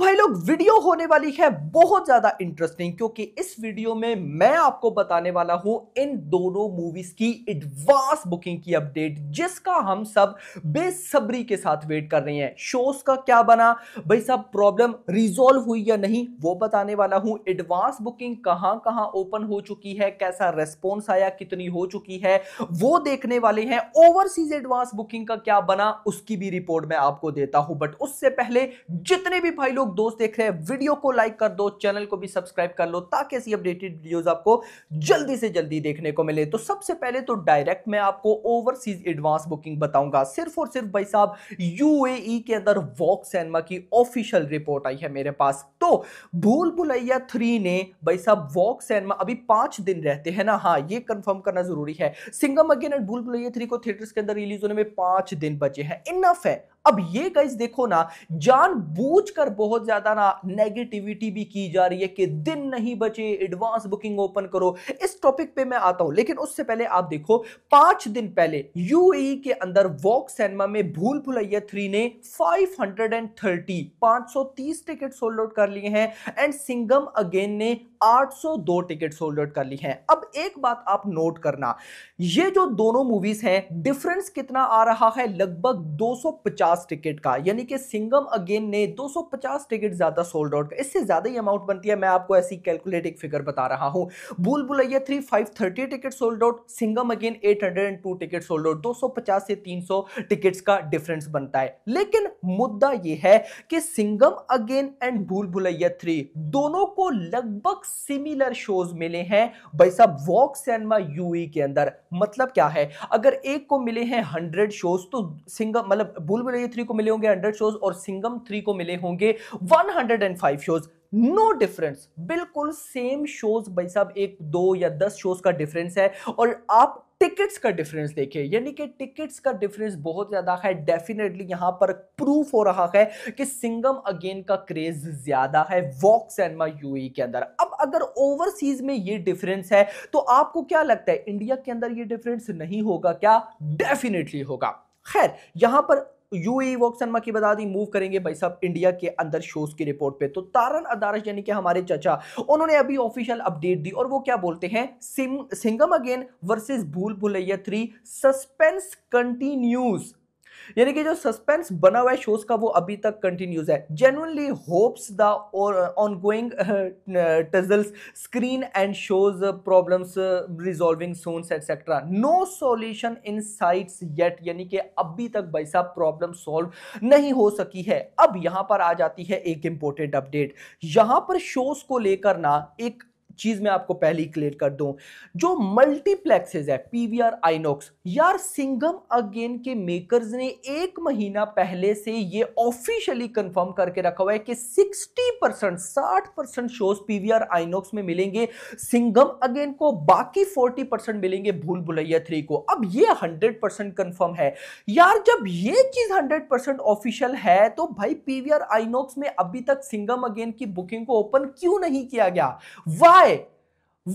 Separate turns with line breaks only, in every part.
भाई लोग वीडियो होने वाली है बहुत ज्यादा इंटरेस्टिंग क्योंकि इस वीडियो में मैं आपको बताने वाला हूं इन दोनों मूवीज की एडवांस बुकिंग की अपडेट जिसका हम सब बेसब्री के साथ वेट कर रहे हैं शोज का क्या बना भाई सब प्रॉब्लम रिजोल्व हुई या नहीं वो बताने वाला हूं एडवांस बुकिंग कहां कहां ओपन हो चुकी है कैसा रेस्पॉन्स आया कितनी हो चुकी है वो देखने वाले हैं ओवरसीज एडवांस बुकिंग का क्या बना उसकी भी रिपोर्ट मैं आपको देता हूं बट उससे पहले जितने भी भाई लोग लोग दोस्त देख रहे हैं वीडियो को लाइक कर दो चैनल को भी सब्सक्राइब कर लो ताकि ऐसी अपडेटेड वीडियोस आपको जल्दी से जल्दी देखने को मिले तो सबसे पहले तो डायरेक्ट मैं आपको ओवरसीज एडवांस बुकिंग बताऊंगा सिर्फ और सिर्फ भाई साहब यूएई e के अंदर वॉक सैनमा की ऑफिशियल रिपोर्ट आई है मेरे पास तो भूल भुलैया थ्री ने भाई साहब वॉक सैनमा अभी पांच दिन रहते हैं ना हाँ ये कंफर्म करना जरूरी है सिंगम अगेन एंड भूल भुलैया थ्री को थिएटर के अंदर रिलीज होने में पांच दिन बचे हैं इनफ है अब ये गाइज देखो ना जानबूझकर बहुत ज्यादा ना नेगेटिविटी भी की जा रही है कि दिन नहीं बचे एडवांस बुकिंग ओपन करो इस टॉपिक पे मैं आता हूं लेकिन उससे पहले आप देखो पांच दिन पहले यूएई e के अंदर वॉक सिनेमा में भूल भुलैया थ्री ने 530 530 टिकट सोल्ड आउट कर लिए हैं एंड सिंगम अगेन ने 802 टिकट सोल्ड आउट कर ली हैं अब एक बात आप नोट करना ये जो दोनों मूवीज हैं डिफरेंस कितना आ रहा है लगभग दो 250 टिकट का यानी कि सिंगम अगेन ने 250 टिकट ज़्यादा सोल्ड आउट का इससे ज़्यादा ही अमाउंट बनती है मैं आपको ऐसी कैलकुलेटिंग फिगर बता रहा हूँ Bhool Bhulaiyaa three five thirty ticket sold out Singham again eight hundred and two ticket sold out दो सौ पचास से तीन सौ टिकट्स का डिफरेंस बनता है लेकिन मुद्दा यह है कि सिंगम अगेन एंड भूल भुलैया थ्री दोनों को लगभग सिमिलर शोज मिले हैं भाई साहब वॉक सिनेमा यूई के अंदर मतलब क्या है अगर एक को मिले हैं हंड्रेड शोज तो सिंगम मतलब भूल ये थ्री को मिले होंगे हंड्रेड शोज और सिंगम थ्री को मिले होंगे one hundred and five shows no no difference बिल्कुल सेम शोज भाई साहब एक दो या दस शोज का डिफरेंस है और आप टिकट्स का डिफरेंस देखिए यानी कि टिकट्स का डिफरेंस बहुत ज़्यादा है डेफिनेटली यहां पर प्रूफ हो रहा है कि सिंगम अगेन का क्रेज ज़्यादा है वॉक सैनमा यूई के अंदर अब अगर ओवरसीज में ये डिफरेंस है तो आपको क्या लगता है इंडिया के अंदर ये डिफरेंस नहीं होगा क्या डेफिनेटली होगा खैर यहां पर तो यूएई वॉक शर्मा की बता दी मूव करेंगे भाई साहब इंडिया के अंदर शोज की रिपोर्ट पे तो तारन अदारश यानी कि हमारे चाचा उन्होंने अभी ऑफिशियल अपडेट दी और वो क्या बोलते हैं सिंगम अगेन वर्सेस भूल भुलैया थ्री सस्पेंस कंटिन्यूज यानी कि जो सस्पेंस बना हुआ है शोज का वो अभी तक कंटिन्यूज है genuinely hopes the ongoing tussles screen and shows problems resolving soon et cetera no solution in sights yet यानी कि अभी तक भाई साहब प्रॉब्लम सॉल्व नहीं हो सकी है अब यहां पर आ जाती है एक इंपॉर्टेंट अपडेट यहां पर शोज को लेकर ना एक चीज़ मैं आपको पहले ही क्लियर कर दूं जो मल्टीप्लेक्सेस है पीवीआर आईनोक्स यार सिंगम अगेन के मेकर्स ने एक महीना पहले से ये ऑफिशियली कंफर्म करके रखा हुआ है कि 60 परसेंट साठ परसेंट शोज पीवीआर आईनोक्स में मिलेंगे सिंगम अगेन को बाकी 40 परसेंट मिलेंगे भूल भुलैया थ्री को अब ये 100 परसेंट कन्फर्म है यार जब ये चीज़ 100 परसेंट ऑफिशियल है तो भाई पीवीआर आईनोक्स में अभी तक सिंगम अगेन की बुकिंग को ओपन क्यों नहीं किया गया वाई why?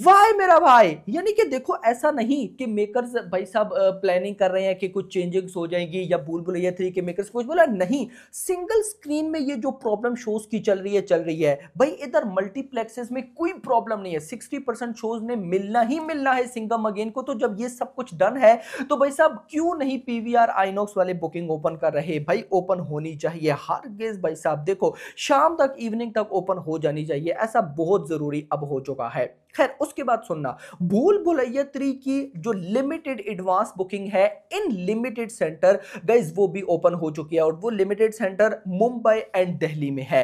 वाह मेरा भाई यानी कि देखो ऐसा नहीं कि मेकर्स भाई साहब प्लानिंग कर रहे हैं कि कुछ चेंजिंग्स हो जाएंगी या भूल भुलैया थ्री के मेकर्स कुछ बोला नहीं सिंगल स्क्रीन में ये जो प्रॉब्लम शोज की चल रही है चल रही है भाई इधर मल्टीप्लेक्सेस में कोई प्रॉब्लम नहीं है सिक्सटी परसेंट शोज ने मिलना ही मिलना है सिंगम अगेन को तो जब ये सब कुछ डन है तो भाई साहब क्यों नहीं पी वी आर वाले बुकिंग ओपन कर रहे भाई ओपन होनी चाहिए हर गेज भाई साहब देखो शाम तक इवनिंग तक ओपन हो जानी चाहिए ऐसा बहुत जरूरी अब हो चुका है खैर उसके बाद सुनना भूल भुलैया थ्री की जो लिमिटेड एडवांस बुकिंग है इन लिमिटेड सेंटर गाइज वो भी ओपन हो चुकी है और वो limited centre Mumbai and Delhi में है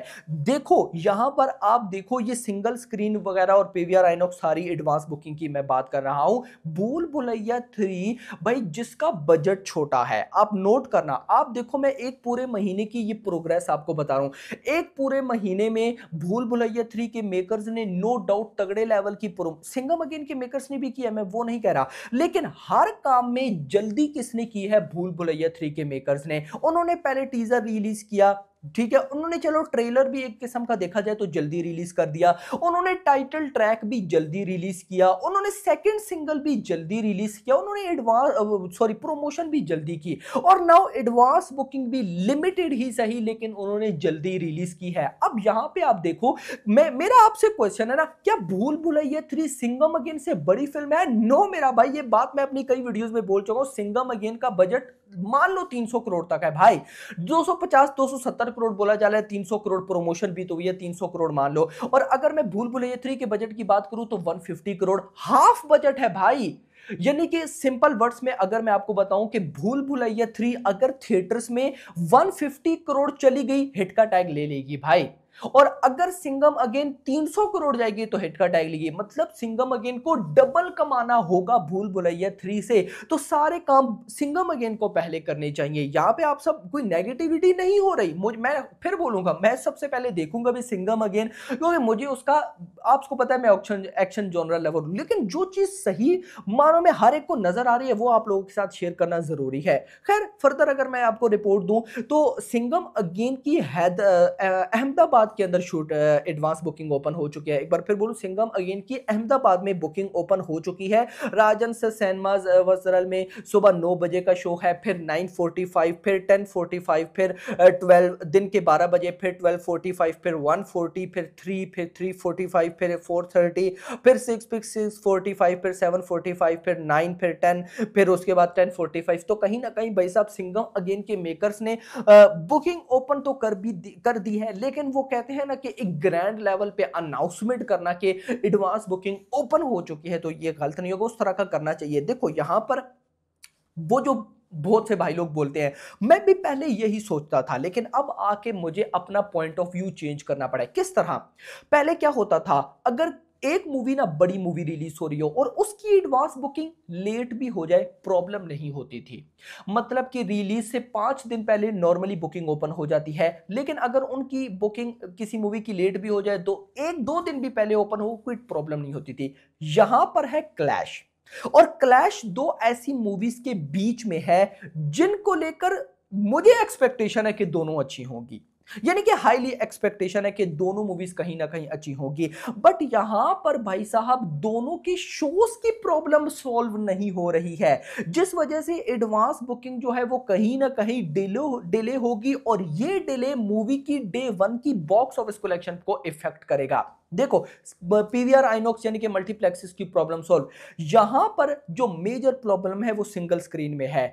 देखो यहां पर आप देखो ये सिंगल स्क्रीन वगैरह और पीवीआर आइनॉक्स सारी एडवांस बुकिंग की मैं बात कर रहा हूं भूल भुलैया थ्री भाई जिसका बजट छोटा है आप नोट करना आप देखो मैं एक पूरे महीने की ये प्रोग्रेस आपको बता रहा हूं एक पूरे महीने में भूल भुलैया थ्री के मेकर्स ने नो डाउट तगड़े लेवल की प्रोग्रेस करूं सिंगम अगेन के मेकर्स ने भी किया मैं वो नहीं कह रहा लेकिन हर काम में जल्दी किसने की है भूल भुलैया थ्री के मेकर्स ने उन्होंने पहले टीजर रिलीज किया ठीक है उन्होंने चलो ट्रेलर भी एक किस्म का देखा जाए तो जल्दी रिलीज कर दिया उन्होंने टाइटल ट्रैक भी जल्दी रिलीज किया उन्होंने सेकंड सिंगल भी जल्दी रिलीज किया उन्होंने एडवांस सॉरी प्रोमोशन भी जल्दी की और नाउ एडवांस बुकिंग भी लिमिटेड ही सही लेकिन उन्होंने जल्दी रिलीज की है अब यहाँ पे आप देखो मैं मेरा आपसे क्वेश्चन है ना क्या भूल भुलैया थ्री सिंगम अगेन से बड़ी फिल्म है नो मेरा भाई ये बात मैं अपनी कई वीडियोज में बोल चुका हूँ सिंगम अगेन का बजट मान लो 300 करोड़ तक है भाई 250 270 करोड़ बोला जा रहा है 300 करोड़ प्रमोशन भी तो हुई है 300 करोड़ मान लो और अगर मैं भूल भूल थ्री के बजट की बात करूं तो 150 करोड़ हाफ बजट है भाई यानी कि सिंपल वर्ड्स में अगर मैं आपको बताऊं कि भूल भुलैया थ्री अगर थिएटर्स में 150 करोड़ चली गई हिट का टैग ले लेगी भाई और अगर सिंगम अगेन 300 करोड़ जाएगी तो हिट का टैग लीजिए मतलब सिंगम अगेन को डबल कमाना होगा भूल भुलैया थ्री से तो सारे काम सिंगम अगेन को पहले करने चाहिए यहां पे आप सब कोई नेगेटिविटी नहीं हो रही मुझे मैं फिर बोलूंगा मैं सबसे पहले देखूंगा भी सिंगम अगेन क्योंकि मुझे उसका आपको पता है मैं ऑप्शन एक्शन जॉनरा लेवल लेकिन जो चीज़ सही मानो में हर एक को नजर आ रही है वो आप लोगों के साथ शेयर करना जरूरी है खैर फर्दर अगर मैं आपको रिपोर्ट दूं तो सिंगम अगेन की अहमदाबाद अहमदाबाद के अंदर शूट एडवांस बुकिंग ओपन हो चुकी है एक बार फिर बोलू सिंगम अगेन की अहमदाबाद में बुकिंग ओपन हो चुकी है राजन सैनमाज वसरल में सुबह नौ बजे का शो है फिर नाइन फोर्टी फाइव फिर टेन फोर्टी फाइव फिर ट्वेल्व दिन के बारह बजे फिर ट्वेल्व फोर्टी फाइव फिर वन फोर्टी फिर थ्री फिर थ्री फोर्टी फाइव फिर फोर थर्टी फिर सिक्स फिर सिक्स फोर्टी फाइव फिर सेवन फोर्टी फाइव फिर नाइन फिर टेन फिर उसके बाद टेन फोर्टी फाइव तो कहीं ना कहीं भाई साहब सिंगम अगेन के मेकर्स ने बुकिंग ओपन तो कर भी कर दी है लेकिन वो कह कहते हैं ना कि एक ग्रैंड लेवल पे अनाउंसमेंट करना कि एडवांस बुकिंग ओपन हो चुकी है तो ये गलत नहीं होगा उस तरह का करना चाहिए देखो यहां पर वो जो बहुत से भाई लोग बोलते हैं मैं भी पहले यही सोचता था लेकिन अब आके मुझे अपना पॉइंट ऑफ व्यू चेंज करना पड़ा किस तरह पहले क्या होता था अगर एक मूवी ना बड़ी मूवी रिलीज हो रही हो और उसकी एडवांस बुकिंग लेट भी हो जाए प्रॉब्लम नहीं होती थी मतलब कि रिलीज से पाँच दिन पहले नॉर्मली बुकिंग ओपन हो जाती है लेकिन अगर उनकी बुकिंग किसी मूवी की लेट भी हो जाए तो एक दो दिन भी पहले ओपन हो कोई प्रॉब्लम नहीं होती थी यहां पर है क्लैश और क्लैश दो ऐसी मूवीज के बीच में है जिनको लेकर मुझे एक्सपेक्टेशन है कि दोनों अच्छी होंगी यानी कि हाईली एक्सपेक्टेशन है कि दोनों मूवीज कहीं ना कहीं अच्छी होगी बट यहां पर भाई साहब दोनों की शोज की प्रॉब्लम सॉल्व नहीं हो रही है जिस वजह से एडवांस बुकिंग जो है वो कहीं ना कहीं डिले डिले होगी और ये डिले मूवी की डे वन की बॉक्स ऑफिस कलेक्शन को इफेक्ट करेगा देखो पीवीआर आइनॉक्स यानी कि मल्टीप्लेक्सिस की प्रॉब्लम सॉल्व यहां पर जो मेजर प्रॉब्लम है वो सिंगल स्क्रीन में है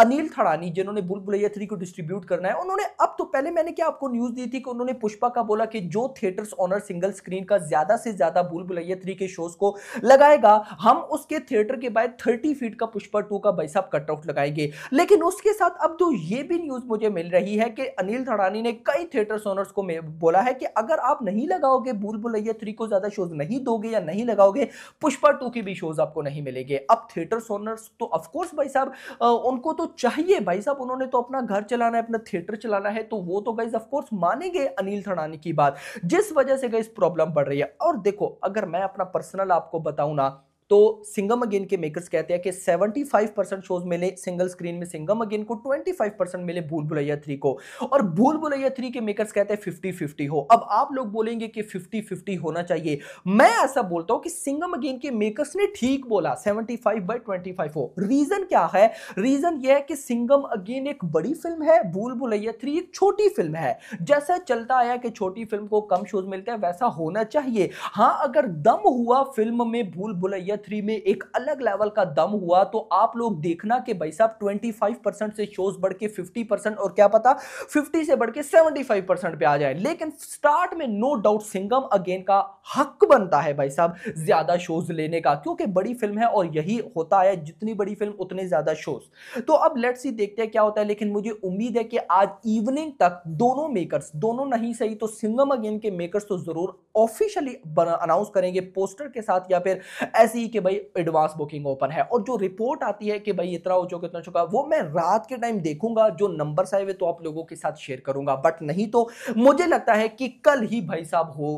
अनिल थड़ानी जिन्होंने बुल बुलैया थ्री को डिस्ट्रीब्यूट करना है उन्होंने अब तो पहले मैंने क्या आपको न्यूज़ दी थी कि उन्होंने पुष्पा का बोला कि जो थिएटर्स ऑनर सिंगल स्क्रीन का ज़्यादा से ज़्यादा बुल बुलैया थ्री के शोज़ को लगाएगा हम उसके थिएटर के बाद थर्टी फीट का पुष्पा टू का भाई साहब आउट लगाएंगे लेकिन उसके साथ अब तो ये भी न्यूज़ मुझे मिल रही है कि अनिल थड़ानी ने कई थिएटर्स ऑनर्स को बोला है कि अगर आप नहीं लगाओगे बुल बुलैया थ्री को ज़्यादा शोज़ नहीं दोगे या नहीं लगाओगे पुष्पा टू के भी शोज़ आपको नहीं मिलेंगे अब थिएटर्स ऑनर्स तो ऑफकोर्स भाई साहब उनको तो चाहिए भाई साहब उन्होंने तो अपना घर चलाना है अपना थिएटर चलाना है तो वो तो गाइज ऑफकोर्स मानेंगे अनिल थड़ानी की बात जिस वजह से गाइज प्रॉब्लम बढ़ रही है और देखो अगर मैं अपना पर्सनल आपको बताऊँ ना तो सिंगम अगेन के मेकर्स कहते हैं कि 75 परसेंट शोज मिले सिंगल स्क्रीन में सिंगम अगेन को 25 परसेंट मिले भूल भुलैया थ्री को और भूल भुलैया थ्री के मेकर्स कहते हैं 50 50 हो अब आप लोग बोलेंगे कि 50 50 होना चाहिए मैं ऐसा बोलता हूं कि सिंगम अगेन के मेकर्स ने ठीक बोला 75 बाय 25 हो रीजन क्या है रीजन यह है कि सिंगम अगेन एक बड़ी फिल्म है भूल भुलैया थ्री एक छोटी फिल्म है जैसा चलता आया कि छोटी फिल्म को कम शोज मिलते हैं वैसा होना चाहिए हाँ अगर दम हुआ फिल्म में भूल भुलैया थ्री में एक अलग लेवल का दम हुआ तो आप लोग देखना कि भाई साहब 25 परसेंट से शोज बढ़ के 50 परसेंट और क्या पता 50 से बढ़ के 75 परसेंट पे आ जाए लेकिन स्टार्ट में नो डाउट सिंगम अगेन का हक बनता है भाई साहब ज्यादा शोज लेने का क्योंकि बड़ी फिल्म है और यही होता है जितनी बड़ी फिल्म उतने ज्यादा शोज तो अब लेट्स ही देखते हैं क्या होता है लेकिन मुझे उम्मीद है कि आज इवनिंग तक दोनों मेकर्स दोनों नहीं सही तो सिंगम अगेन के मेकर्स तो जरूर ऑफिशियली अनाउंस करेंगे पोस्टर के साथ या फिर ऐसी थी कि भाई एडवांस बुकिंग ओपन है और जो रिपोर्ट आती है कि भाई इतना हो चुका इतना चुका वो मैं रात के टाइम देखूंगा जो नंबर्स आए हुए तो आप लोगों के साथ शेयर करूंगा बट नहीं तो मुझे लगता है कि कल ही भाई साहब हो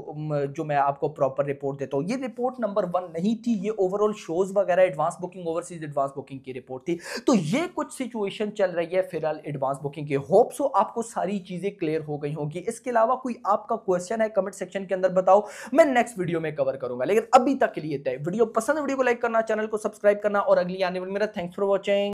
जो मैं आपको प्रॉपर रिपोर्ट देता हूँ ये रिपोर्ट नंबर वन नहीं थी ये ओवरऑल शोज वगैरह advance booking overseas advance booking की रिपोर्ट थी तो ये कुछ सिचुएशन चल रही है फिलहाल एडवांस बुकिंग की होप सो आपको सारी चीज़ें क्लियर हो गई होंगी इसके अलावा कोई आपका क्वेश्चन है कमेंट सेक्शन के अंदर बताओ मैं नेक्स्ट वीडियो में कवर करूंगा लेकिन अभी तक के लिए तय वीडियो पसंद वीडियो को लाइक करना चैनल को सब्सक्राइब करना और अगली आने वाली मेरा थैंक्स फॉर वॉचिंग